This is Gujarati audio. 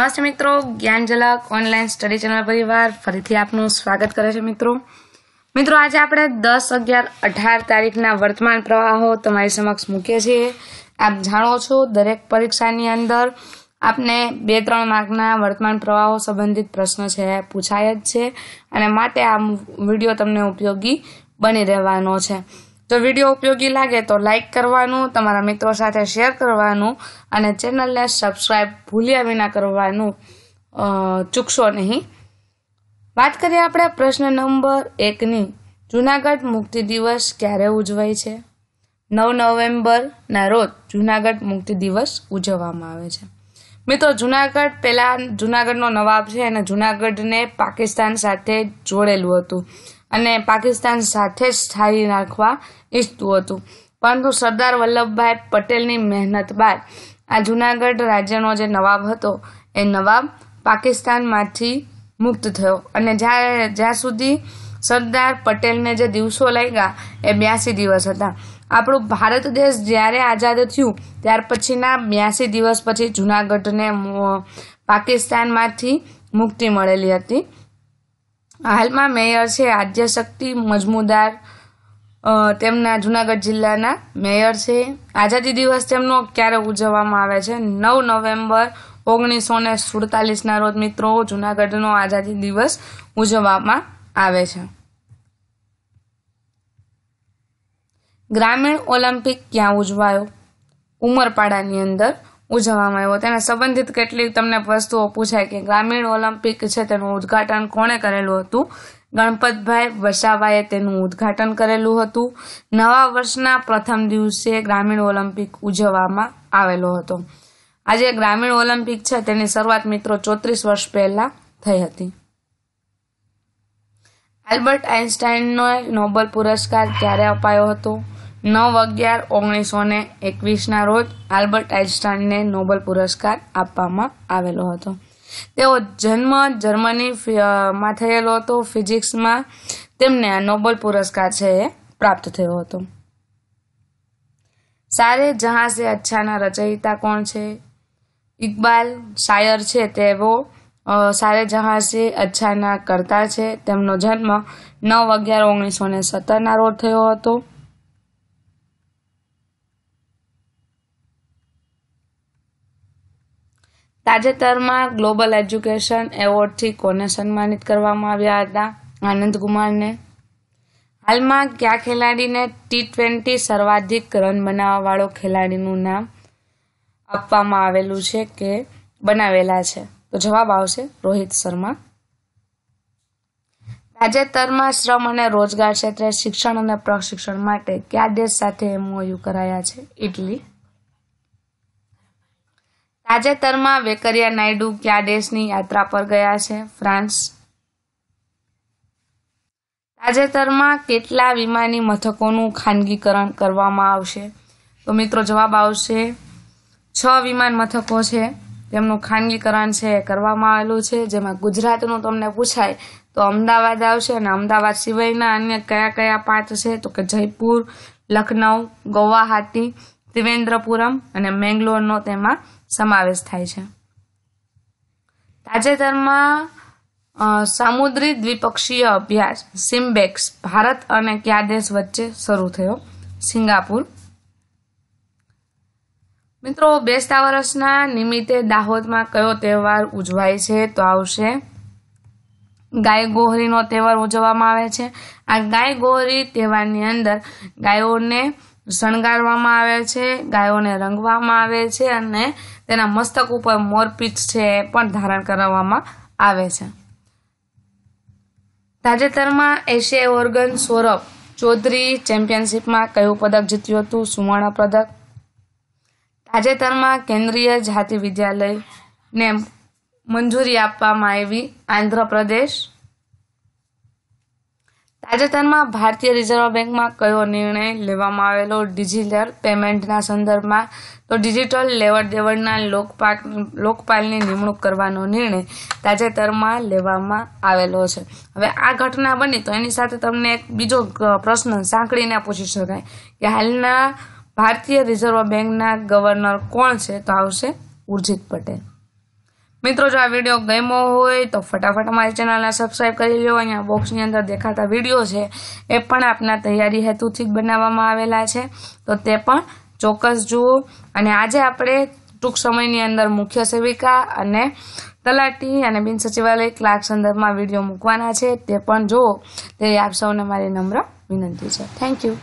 નમસ્તે મિત્રો જ્ઞાનજલક ઝલક ઓનલાઈન સ્ટડી ચેનલ પરિવાર ફરીથી આપનું સ્વાગત કરે છે મિત્રો મિત્રો આજે આપણે દસ અગિયાર અઢાર તારીખના વર્તમાન પ્રવાહો તમારી સમક્ષ મૂકીએ છીએ આપ જાણો છો દરેક પરીક્ષાની અંદર આપને બે ત્રણ માર્કના વર્તમાન પ્રવાહો સંબંધિત પ્રશ્ન છે પૂછાય જ છે અને માટે આ વિડીયો તમને ઉપયોગી બની રહેવાનો છે તો વિડીયો ઉપયોગી લાગે તો લાઇક કરવાનું તમારા મિત્રો સાથે શેર કરવાનું અને ચેનલને સબસ્ક્રાઈબ ભૂલ્યા વિના કરવાનું ચૂકશો નહીં વાત કરીએ આપણે પ્રશ્ન નંબર એકની જૂનાગઢ મુક્તિ દિવસ ક્યારે ઉજવાય છે નવ નવેમ્બરના રોજ જૂનાગઢ મુક્તિ દિવસ ઉજવવામાં આવે છે મિત્રો જૂનાગઢ પહેલાં જૂનાગઢનો નવાબ છે અને જૂનાગઢને પાકિસ્તાન સાથે જોડેલું હતું અને પાકિસ્તાન સાથે સ્થાયી રાખવા ઈચ્છતું હતું પરંતુ સરદાર વલ્લભભાઈ પટેલની મહેનત બાદ આ જૂનાગઢ રાજ્યનો જે નવાબ હતો એ નવાબ પાકિસ્તાનમાંથી મુક્ત થયો અને જ્યાં જ્યાં સુધી સરદાર પટેલને જે દિવસો લાગ્યા એ બ્યાસી દિવસ હતા આપણું ભારત દેશ જ્યારે આઝાદ થયું ત્યાર પછીના બ્યાસી દિવસ પછી જૂનાગઢને પાકિસ્તાનમાંથી મુક્તિ મળેલી હતી હાલમાં મેયર છે આદ્યશક્તિ મજમુદાર તેમના જુનાગઢ જિલ્લાના મેયર છે આઝાદી દિવસ તેમનો ક્યારે ઉજવવામાં આવે છે નવ નવેમ્બર ઓગણીસો ને સુડતાલીસના રોજ મિત્રો જુનાગઢનો આઝાદી દિવસ ઉજવવામાં આવે છે ગ્રામીણ ઓલિમ્પિક ક્યાં ઉજવાયો ઉમરપાડાની અંદર ઉજવવામાં આવ્યો તેને સંબંધિત કેટલીક તમને વસ્તુઓ પૂછાય કે ગ્રામીણ ઓલિમ્પિક છે તેનું ઉદ્ઘાટન કોણે કરેલું હતું ગણપતભાઈ વસાવાએ તેનું ઉદ્ઘાટન કરેલું હતું નવા વર્ષના પ્રથમ દિવસે ગ્રામીણ ઓલિમ્પિક ઉજવવામાં આવેલો હતો આજે ગ્રામીણ ઓલિમ્પિક છે તેની શરૂઆત મિત્રો ચોત્રીસ વર્ષ પહેલા થઈ હતી આલ્બર્ટ આઇન્સ્ટાઇનનો નોબલ પુરસ્કાર ક્યારે અપાયો હતો નવ અગિયાર ઓગણીસો ને એકવીસના રોજ આલ્બર્ટ આઇન્સ્ટાઈનને નોબલ પુરસ્કાર આપવામાં આવેલો હતો તેઓ જન્મ જર્મની માં થયેલો હતો ફિઝિક્સમાં તેમને આ નોબલ પુરસ્કાર છે એ પ્રાપ્ત થયો હતો સારે જહાં સે અચ્છાના રચયિતા કોણ છે ઇકબાલ શાયર છે તેઓ સારે જહાં સે અચ્છાના કરતા છે તેમનો જન્મ નવ અગિયાર ઓગણીસો ને સત્તરના રોજ થયો હતો તાજેતરમાં ગ્લોબલ એજ્યુકેશન એવોર્ડથી કોને સન્માનિત કરવામાં આવ્યા હતા આનંદકુમારને હાલમાં કયા ખેલાડીને ટી ટ્વેન્ટી સર્વાધિક રન બનાવવાવાળો ખેલાડીનું નામ આપવામાં આવેલું છે કે બનાવેલા છે તો જવાબ આવશે રોહિત શર્મા તાજેતરમાં શ્રમ અને રોજગાર ક્ષેત્રે શિક્ષણ અને પ્રશિક્ષણ માટે કયા દેશ સાથે એમઓયુ કરાયા છે ઇટલી તાજેતરમાં વેકરિયા નાયડુ કયા દેશની યાત્રા પર ગયા છે ફ્રાન્સ તાજેતરમાં કેટલા વિમાની મથકોનું ખાનગીકરણ કરવામાં આવશે તો મિત્રો જવાબ આવશે છ વિમાન મથકો છે તેમનું ખાનગીકરણ છે કરવામાં આવેલું છે જેમાં ગુજરાતનું તમને પૂછાય તો અમદાવાદ આવશે અને અમદાવાદ સિવાયના અન્ય કયા કયા પાંચ છે તો કે જયપુર લખનઉ ગુવાહાટી ત્રિવેન્દ્રપુરમ અને મેંગ્લોરનો તેમાં સમાવેશ થાય છે તાજેતરમાં સામુદ્રી દ્વિપક્ષીય અભ્યાસ સિમ્બેક્સ ભારત અને કયા દેશ વચ્ચે શરૂ થયો સિંગાપુર મિત્રો બેસતા વર્ષના નિમિત્તે દાહોદમાં કયો તહેવાર ઉજવાય છે તો આવશે ગાય ગોહરીનો તહેવાર ઉજવવામાં આવે છે આ ગાય ગોહરી તહેવારની અંદર ગાયોને શણગારવામાં આવે છે ગાયોને રંગવામાં આવે છે અને તેના મસ્તક ઉપર મોરપીંછ છે એ પણ ધારણ કરવામાં આવે છે તાજેતરમાં એશિયાઈ ઓર્ગન સૌરભ ચૌધરી ચેમ્પિયનશિપમાં કયું પદક જીત્યું હતું સુવર્ણ પદક તાજેતરમાં કેન્દ્રીય જાતિ વિદ્યાલયને મંજૂરી આપવામાં આવી આંધ્રપ્રદેશ તાજેતરમાં ભારતીય રિઝર્વ બેંકમાં કયો નિર્ણય લેવામાં આવેલો ડિજિટલ પેમેન્ટના સંદર્ભમાં તો ડિજિટલ લેવડ દેવડના લોકપાલની નિમણૂક કરવાનો નિર્ણય તાજેતરમાં લેવામાં આવેલો છે હવે આ ઘટના બની તો એની સાથે તમને એક બીજો પ્રશ્ન સાંકળીને પૂછી શકાય કે હાલના ભારતીય રિઝર્વ બેંકના ગવર્નર કોણ છે તો આવશે ઉર્જિત પટેલ મિત્રો જો આ વિડીયો ગમ્યો હોય તો ફટાફટ અમારી ચેનલને સબસ્ક્રાઈબ કરી લો અહીંયા બોક્સની અંદર દેખાતા વિડીયો છે એ પણ આપના તૈયારી હેતુથી જ બનાવવામાં આવેલા છે તો તે પણ ચોક્કસ જુઓ અને આજે આપણે ટૂંક સમયની અંદર મુખ્ય સેવિકા અને તલાટી અને બિન સચિવાલય ક્લાર્ક સંદર્ભમાં વિડીયો મૂકવાના છે તે પણ જુઓ તે આપ સૌને મારી નમ્ર વિનંતી છે થેન્ક યુ